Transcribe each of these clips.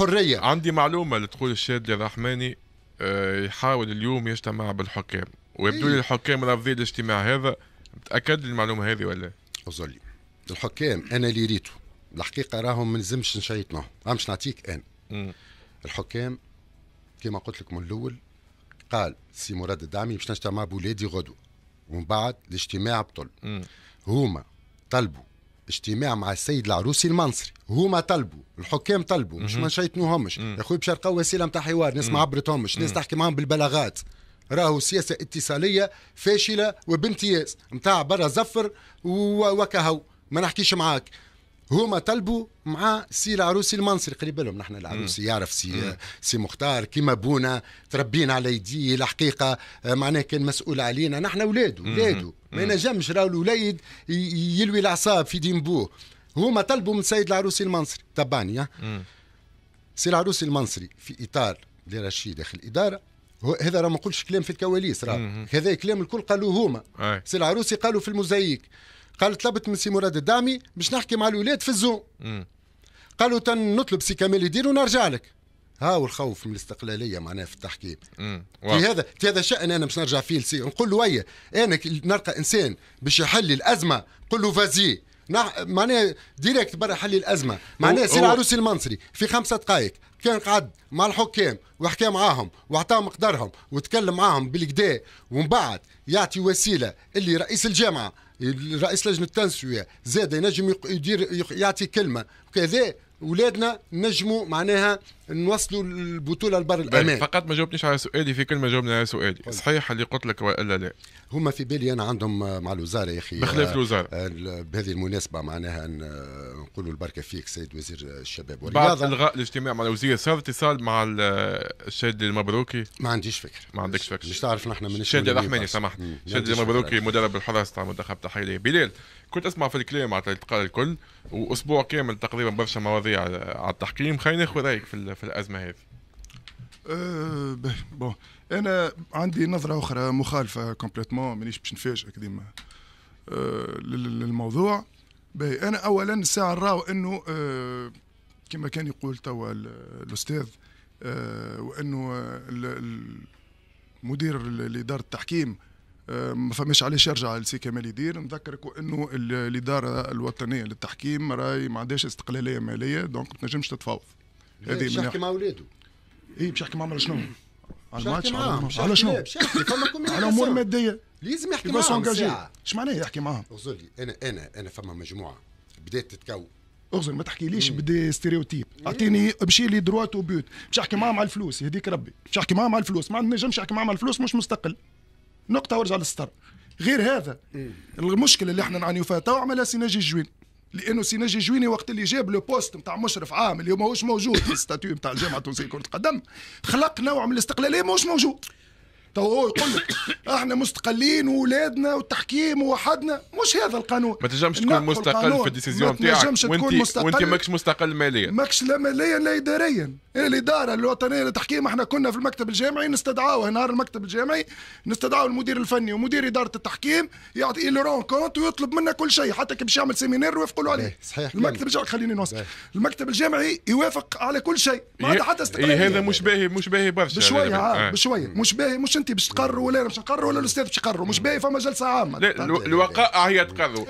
حريه عندي معلومه لتقول الشاد الرحماني آه، يحاول اليوم يجتمع بالحكام ويبدو لي إيه. الحكام رافضين الاجتماع هذا متاكد المعلومه هذه ولا لي الحكام انا اللي ريته الحقيقه راهم ما نلزمش نشيطناهم باش نعطيك انا الحكام كما قلت لك من الاول قال سي مراد الدعمي باش نجتمع بولادي غدوه ومن بعد الاجتماع بطل هما طلبوا اجتماع مع السيد العروسي المنصري هما طلبوا الحكام طلبوا مش ما شيطنوهمش يا خويا باش وسيله نتاع حوار ناس ما عبرتهمش ناس تحكي معاهم بالبلاغات راهو سياسه اتصاليه فاشله وبامتياز نتاع برا زفر وكهو ما نحكيش معاك هما طلبوا مع سي العروسي المنصري قريب لهم نحن العروسي يعرف سي مم. سي مختار كيما بونا تربينا على يديه الحقيقه آه، معناه كان مسؤول علينا نحن ولاده ولاده ما ينجمش راهو الوليد يلوي الاعصاب في دين بوه هما طلبوا من سيد العروسي المنصري تبعني سي العروسي المنصري في اطار لرشيد داخل الاداره هذا راه ما نقولش كلام في الكواليس راه هذا كلام الكل قالوه هما سي العروسي قالوا في الموزايك قال طلبت من سي مراد الدعمي باش نحكي مع الولاد في الزوم قالوا تن نطلب سي كمال الدين ونرجع لك ها الخوف من الاستقلاليه معناها في التحكيم في هذا في هذا شان انا باش نرجع فيه لسي نقول له ويا انا نلقى انسان باش يحل الازمه قل له فازي معناها ديريكت برا حل الازمه معناها سي العروسي المنصري في خمسة دقائق كان قعد مع الحكام وحكى معاهم واعطاهم مقدرهم وتكلم معاهم بالكدا ومن بعد يعطي وسيله اللي رئيس الجامعه رئيس لجنه التنسويه زاد ينجم يدير يعطي كلمه وكذا اولادنا نجموا معناها نوصلوا البطوله لبر الامان فقط ما جاوبنيش على سؤالي في كل ما جاوبنا على سؤالي صحيح اللي قلت لك والا لا هما في بالي انا عندهم مع الوزاره يا اخي بخلاف آه، الوزاره آه، بهذه المناسبه معناها آه، نقولوا البركه فيك سيد وزير الشباب والرياضه بعد الغاء الاجتماع مع الوزير صار اتصال مع الشادي المبروكي ما عنديش فكره ما عندكش فكره مش تعرف نحن من الشادي الرحماني سمحت الشادي المبروكي مدرب الحراس تاع المنتخب تحيه بلال كنت اسمع في الكلام على التقال الكل واسبوع كامل تقريبا برشا مواضيع على التحكيم خلينا ناخذ رايك في في الازمه هذه؟ أه بون انا عندي نظره اخرى مخالفه كومبليتمون مانيش باش نفاجئك ديما أه للموضوع باهي انا اولا الساعه نراو انه أه كما كان يقول توا الاستاذ أه وانه مدير الاداره التحكيم أه، ما فماش علاش يرجع لسي كمال يدير نذكرك انه الاداره الوطنيه للتحكيم راهي ما عندهاش استقلاليه ماليه دونك ما تنجمش تتفاوض هذه إيه، مش يحكي مع ولاده اي مش يحكي عمر شنو على الماتش على شنو على امور ماديه لازم يحكي معاهم اش معناه يحكي معاهم اغزر لي انا انا انا فما مجموعه بدات تتكون اغزر ما تحكيليش بدي ستيريوتيب اعطيني امشي لي دروات وبيوت مش احكي معاهم على الفلوس يهديك ربي مش احكي معاهم على الفلوس ما نجمش احكي معاهم على الفلوس مش مستقل نقطه وارجع للستر غير هذا المشكله اللي احنا نعانيو فيها تو عملها سيناجي الجويني لانه سيناجي جويني وقت اللي جاب لو بوست نتاع مشرف عام اللي ماهوش موجود في الستاتيو نتاع الجامعه التونسيه لكره القدم خلق نوع من الاستقلاليه ماهوش موجود تو هو يقول لك احنا مستقلين واولادنا والتحكيم وحدنا مش هذا القانون ما تنجمش تكون مستقل في الديسيزيون تاعك وانت وانت ماكش مستقل ماليا ماكش لا ماليا لا اداريا إيه الاداره الوطنيه للتحكيم احنا كنا في المكتب الجامعي نستدعاوه نهار المكتب الجامعي نستدعاو المدير الفني ومدير اداره التحكيم يعطي لو كونت ويطلب منا كل شيء حتى كي باش يعمل سيمينار ويوافقوا عليه صحيح المكتب الجامعي خليني نوصل المكتب الجامعي يوافق على كل شيء ما عدا حتى إيه، إيه، استقلاليه هذا مش باهي مش باهي برشا بشويه آه، آه. بشويه مش باهي مش انت باش تقرر ولا انا باش نقرر ولا الاستاذ باش يقرروا مش باهي فما جلسه عامه طيب. الوقائع آه، هي تقرروا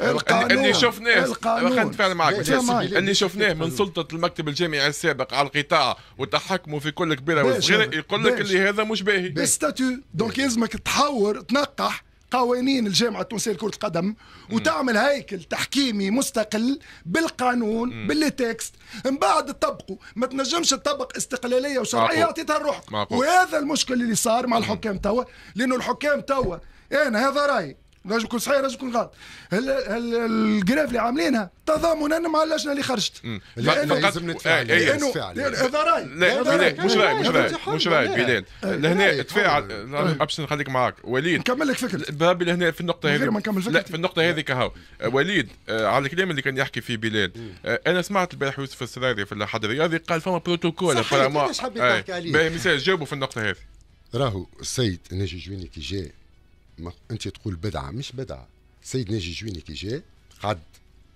اللي شفناه خلينا نتفاعل معك اللي شفناه من سلطه المكتب الجامعي السابق على القطاع وتحكموا في كل كبيره وصغيره يقول لك اللي هذا مش باهي بالستاتيو دونك لازمك تحور تنقح قوانين الجامعه التونسيه لكره القدم وتعمل هيكل تحكيمي مستقل بالقانون باللي تكست من بعد تطبقه ما تنجمش تطبق استقلاليه وشرعيه اعطيتها لروحك وهذا المشكل اللي صار مع الحكام توا لانه الحكام توا إيه، انا هذا رايي لازم يكون صحيح لازم يكون غلط هل هل الجراف اللي عاملينها تضامنا مع اللجنه اللي خرجت لانه لازم نتفاعل إيه، إيه، لانه هذا يعني. راي لا مش راي مش راي مش راي بلال إيه، لهنا تفاعل باش طيب. نخليك معاك وليد نكمل لك فكرة بابي لهنا في النقطه هذه لا في النقطه هذه كهو وليد آه، على الكلام اللي كان يحكي فيه بلال آه، انا سمعت البارح يوسف السراري في الحد الرياضي قال فما بروتوكول صحيح كيفاش حبيت آه، نحكي عليه جاوبوا في النقطه هذه راهو السيد نجي جويني كي جاء انت تقول بدعه مش بدعه سيد ناجي جويني كي جاء قعد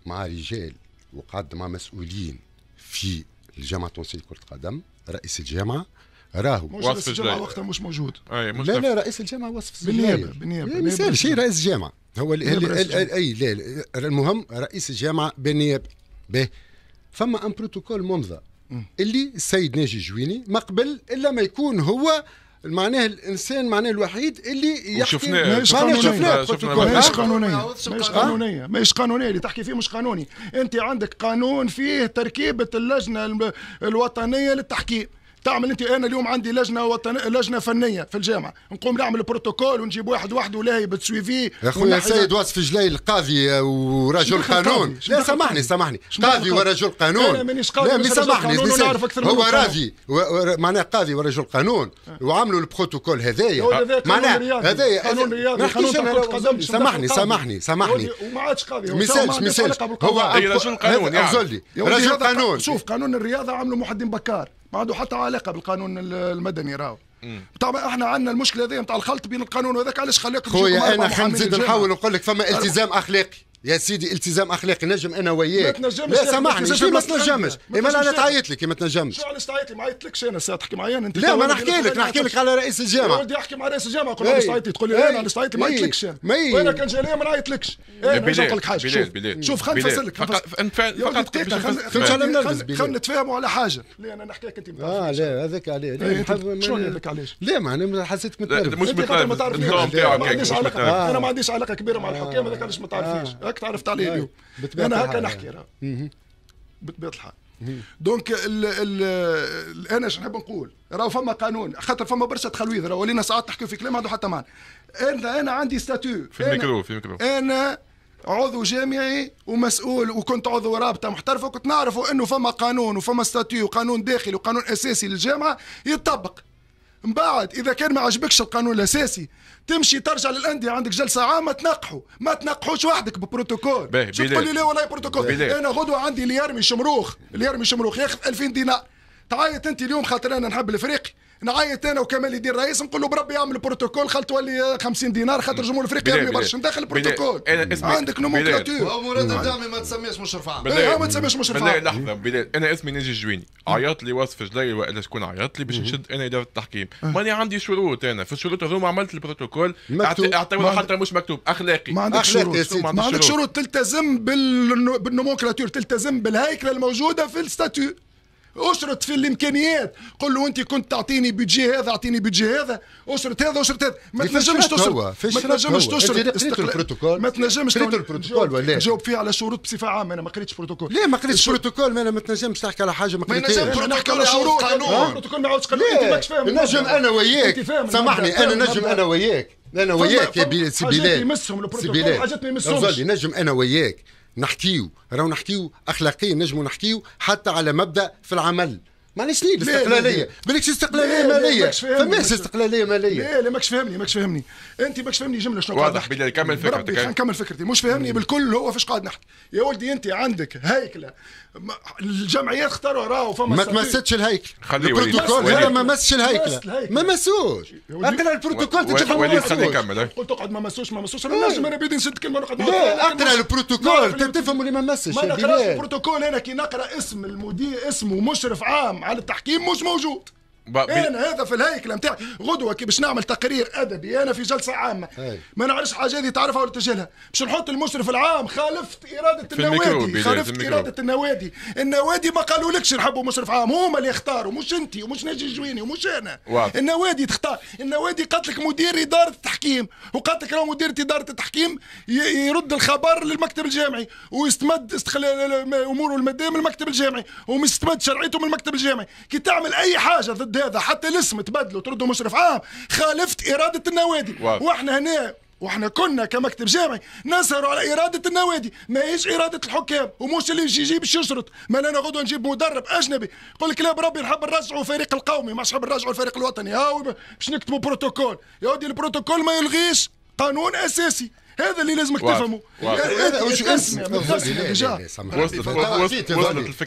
مع رجال وقعد مع مسؤولين في الجامعه التونسيه لكره القدم رئيس الجامعه راهو وصف الجامعه وقتها مش موجود أي لا لا رئيس الجامعه وصف بالنيابه بالنيابه ما يسالش شيء رئيس الجامعه هو اي لا المهم رئيس الجامعه بالنيابه به فما ان بروتوكول ممضى اللي السيد ناجي جويني ما قبل الا ما يكون هو معناه الانسان معناه الوحيد اللي يحكي شفناه شفناه ماهيش قانونيه ماهيش قانونيه ماهيش قانونيه اللي تحكي فيه مش قانوني انت عندك قانون فيه تركيبه اللجنه الوطنيه للتحكيم تعمل انت انا اليوم عندي لجنه وطن... لجنه فنيه في الجامعه نقوم نعمل بروتوكول ونجيب واحد وحده ولا بتسويفي يا خويا سيد وصف جليل قاضي ورجل قانون لا سامحني سامحني قاضي ورجل قانون لا مانيش قاضي لا سامحني هو راضي معناه قاضي ورجل قانون وعملوا البروتوكول هذايا معناه هذايا قانون رياضي سامحني سامحني سامحني وما عادش قاضي ما ما سالش هو رجل قانون يعني. رجل قانون شوف قانون الرياضه عملوا محدين بكار ما عنده حتى علاقه بالقانون المدني راهو طبعا احنا عندنا المشكله هذه نتاع الخلط بين القانون وهذاك علاش خليك خويا انا نزيد نحاول نقول لك فما التزام اخلاقي يا سيدي التزام اخلاقي نجم انا وياك ما تنجمش لا سامحني شو ما تنجمش ما انا تعيط لك ما تنجمش شو علاش تعيط لي ما عيطتلكش انا ساعه تحكي معايا انت لا ما نحكي لك نحكي لك على رئيس الجامعه ولدي احكي مع رئيس الجامعه نقول له علاش تعيط لي إيه، تقول لي إيه، انا علاش تعيط لي ما عيطتلكش انا إيه، وانا كان جاي ما نعيطلكش انا باش نقول لك حاجه شوف شوف خلينا نفسر لك فقط دقيقه خلينا نتفاهموا على حاجه لا انا نحكي لك انت اه لا هذاك عليه شو لك علاش لا معناها حسيتك كنت مش متعرف انا ما عنديش علاقه كبيره مع الحكام هذاك علاش ما تعرفيش هاك تعرفت عليه اليوم انا هكا نحكي راه بطبيعه الحال دونك ال ال انا نقول راه فما قانون خاطر فما برشا تخلويذ راه ولينا ساعات نحكي في كلام ما عنده حتى معنى انا انا عندي ستاتو في الميكرو في الميكرو انا عضو جامعي ومسؤول وكنت عضو رابطه محترفه وكنت نعرف انه فما قانون وفما ستاتيو وقانون داخلي وقانون اساسي للجامعه يتطبق من بعد اذا كان ما عجبكش القانون الاساسي تمشي ترجع للانديه عندك جلسه عامه تنقحوا ما تنقحوش وحدك ببروتوكول شو تقول لي لا ولا بروتوكول انا غدوه عندي ليرمي شمروخ ليرمي شمروخ ياخذ 2000 دينار تعيط انت اليوم خاطر انا نحب الافريقي نعيط انا وكمال يدير الرئيس نقول له بربي اعمل بروتوكول خل تولي 50 دينار خاطر جمهور افريقيا نعم. ما يبرش ندخل البروتوكول عندك نوموكلاتور ومراد مراد الدعمي ما تسميش مشرف عام إيه، ما تسميش مش رفعان لحظه بلال انا اسمي ناجي الجويني عيط لي وصف جلاي والا شكون عيط لي باش نشد انا اداره التحكيم آه. ماني عندي شروط انا في الشروط هذوما عملت البروتوكول اعتبر حتى مش مكتوب اخلاقي ما عندك شروط ما عندك شروط تلتزم بالنوموكلاتور تلتزم بالهيكله الموجوده في الستاتيو اشرط في الامكانيات قل له انت كنت تعطيني بيجي هذا اعطيني بيجي هذا اشرط هذا اشرط هذا ما تنجمش تشرط ما تنجمش تشرط ما تنجمش قريت البروتوكول ولا جاوب فيه على شروط بصفه عامه انا ما قريتش بروتوكول ليه ما قريتش بروتوكول ما انا ما تنجمش تحكي على حاجه ما قريتش ما نحكي على شروط قانون البروتوكول ما عاودش قانون انت ماكش فاهم نجم انا وياك سامحني انا نجم انا وياك انا وياك يا سي بلال يمسهم البروتوكول حاجات ما يمسهمش نجم انا وياك نحكيو راهو نحكيو اخلاقيا نجمو نحكيو حتى على مبدا في العمل معليش ليه الاستقلاليه بالك استقلاليه ماليه فماش استقلاليه ماليه لا لا ماكش فاهمني ماكش فاهمني انت ماكش فاهمني جمله شنو واضح بلي كمل فكرتك نكمل فكرتي مش فاهمني بالكل هو فاش قاعد نحكي يا ولدي انت عندك هيكله الجمعيات اختاروا راهو فما ما تمستش الهيكل خلي البروتوكول هذا ما مسش الهيكله ما مسوش اقرا البروتوكول تشوف ما مسوش قلت اقعد ما مسوش ما مسوش انا نجم انا بيدي نسد كلمه نقعد اقرا البروتوكول تفهم اللي ما مسش ما نقراش البروتوكول انا كي نقرا اسم المدير اسمه مشرف عام محل التحكيم مش موجود إيه، انا هذا في الهيكله نتاعي غدوه كي باش نعمل تقرير ادبي انا في جلسه عامه هي. إيه. ما نعرفش حاجه هذه تعرفها ولا تجهلها باش نحط المشرف العام خالفت اراده النوادي خالفت اراده النوادي النوادي ما قالولكش نحبوا مشرف عام هما اللي يختاروا مش انت ومش نجي الجويني ومش انا واضح. النوادي تختار النوادي قالت لك مدير اداره التحكيم وقالت لك مدير اداره التحكيم يرد الخبر للمكتب الجامعي ويستمد استخل... اموره الماديه من المكتب الجامعي ومستمد شرعيته من المكتب الجامعي كي تعمل اي حاجه ضد الرد هذا حتى الاسم تبدلوا تردوا مشرف عام خالفت اراده النوادي واحنا هنا واحنا كنا كمكتب جامعي نسهر على اراده النوادي ما هيش اراده الحكام ومش اللي يجي يجيب يشرط ما انا غدوه نجيب مدرب اجنبي يقول لك لا بربي نحب نرجعوا الفريق القومي مش نحب نرجعوا الفريق الوطني هاو باش نكتبوا بروتوكول يا ودي البروتوكول ما يلغيش قانون اساسي هذا اللي لازمك تفهمه اسمع وصلت الفكره